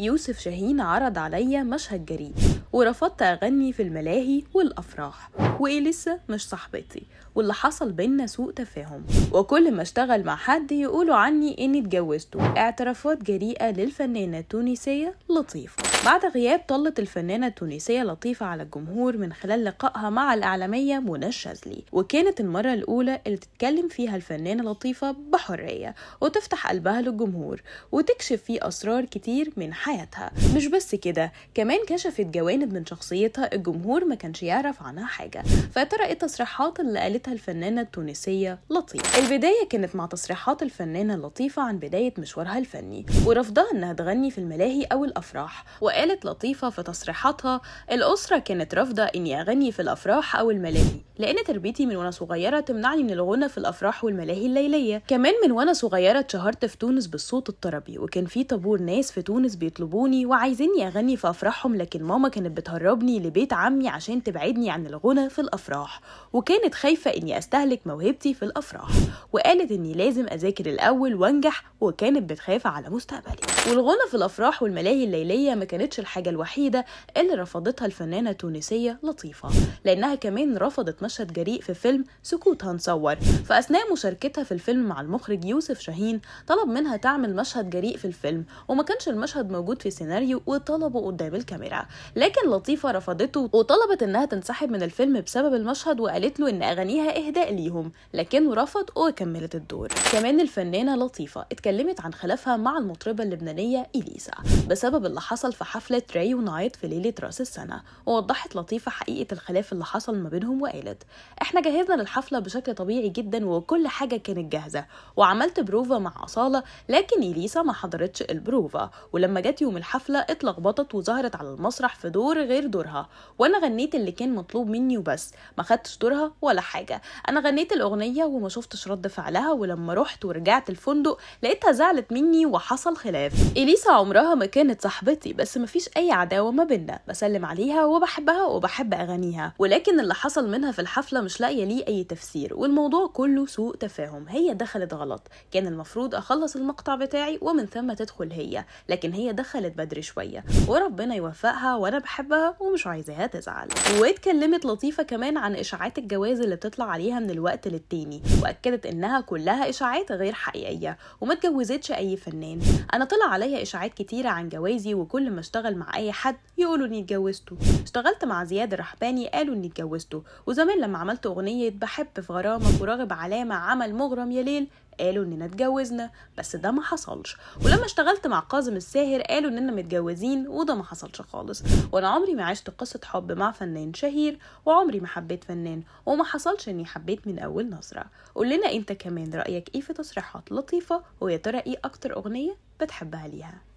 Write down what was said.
يوسف شاهين عرض عليا مشهد جريء ورفضت أغني في الملاهي والأفراح وايه لسه مش صاحبتي واللي حصل بينا سوء تفاهم وكل ما اشتغل مع حد يقولوا عني إني اتجوزته اعترافات جريئة للفنانة التونسية لطيفة بعد غياب طلت الفنانة التونسية لطيفة على الجمهور من خلال لقائها مع الإعلامية منى الشاذلي وكانت المرة الأولى اللي تتكلم فيها الفنانة لطيفة بحرية وتفتح قلبها للجمهور وتكشف فيه أسرار كتير من حياتها مش بس كده كمان كشفت جوانب من شخصيتها الجمهور ما كانش يعرف عنها حاجه فترى ايه التصريحات اللي قالتها الفنانه التونسيه لطيفه البدايه كانت مع تصريحات الفنانه لطيفه عن بدايه مشوارها الفني ورفضها انها تغني في الملاهي او الافراح وقالت لطيفه في تصريحاتها الاسره كانت رافضه اني اغني في الافراح او الملاهي لأن تربيتي من وأنا صغيرة تمنعني من الغنى في الأفراح والملاهي الليلية كمان من وأنا صغيرة اتشهرت في تونس بالصوت الطربي وكان في طابور ناس في تونس بيطلبوني وعايزيني أغني في أفراحهم لكن ماما كانت بتهربني لبيت عمي عشان تبعدني عن الغنى في الأفراح وكانت خايفة إني أستهلك موهبتي في الأفراح وقالت إني لازم أذاكر الأول وأنجح وكانت بتخاف على مستقبلي والغنى في الأفراح والملاهي الليلية ما كانتش الحاجة الوحيدة اللي رفضتها الفنانة التونسية لطيفة لأنها كمان رفضت مشهد جريء في فيلم سكوت هنصور فأثناء مشاركتها في الفيلم مع المخرج يوسف شاهين طلب منها تعمل مشهد جريء في الفيلم وما كانش المشهد موجود في سيناريو وطلبه قدام الكاميرا لكن لطيفة رفضته وطلبت إنها تنسحب من الفيلم بسبب المشهد وقالت له إن أغانيها إهداء ليهم لكنه رفض وكملت الدور كمان الفنانة لطيفة اتكلمت عن خلافها مع المطربة اللبنانية إليسا بسبب اللي حصل في حفلة راي ونايت في ليلة رأس السنة ووضحت لطيفة حقيقة الخلاف اللي حصل ما بينهم وقالت اتعملت احنا جهزنا للحفله بشكل طبيعي جدا وكل حاجه كانت جاهزه وعملت بروفا مع اصاله لكن اليسا ما حضرتش البروفا ولما جت يوم الحفله اتلخبطت وظهرت على المسرح في دور غير دورها وانا غنيت اللي كان مطلوب مني وبس ما خدتش دورها ولا حاجه انا غنيت الاغنيه وما شفتش رد فعلها ولما رحت ورجعت الفندق لقيتها زعلت مني وحصل خلاف اليسا عمرها ما كانت صاحبتي بس مفيش اي عداوه ما بينا بسلم عليها وبحبها وبحب اغانيها ولكن اللي حصل منها في الحفلة مش لاقية ليه أي تفسير والموضوع كله سوء تفاهم هي دخلت غلط كان المفروض أخلص المقطع بتاعي ومن ثم تدخل هي لكن هي دخلت بدري شوية وربنا يوفقها وأنا بحبها ومش عايزاها تزعل واتكلمت لطيفة كمان عن إشاعات الجواز اللي بتطلع عليها من الوقت للتاني وأكدت إنها كلها إشاعات غير حقيقية وما اتجوزتش أي فنان أنا طلع عليا إشاعات كتيرة عن جوازي وكل ما اشتغل مع أي حد يقولوا إني اتجوزته اشتغلت مع زياد الرحباني قالوا إني اتجوزته وزمان كمان لما عملت أغنية بحب في غرامك وراغب علامة عمل مغرم يا ليل قالوا اننا اتجوزنا بس ده ما حصلش ولما اشتغلت مع كاظم الساهر قالوا اننا متجوزين وده ما حصلش خالص وانا عمري ما عشت قصه حب مع فنان شهير وعمري ما حبيت فنان وما حصلش اني حبيت من اول نظره قول لنا انت كمان رايك ايه في تصريحات لطيفه ويا ترى ايه اكتر اغنيه بتحبها ليها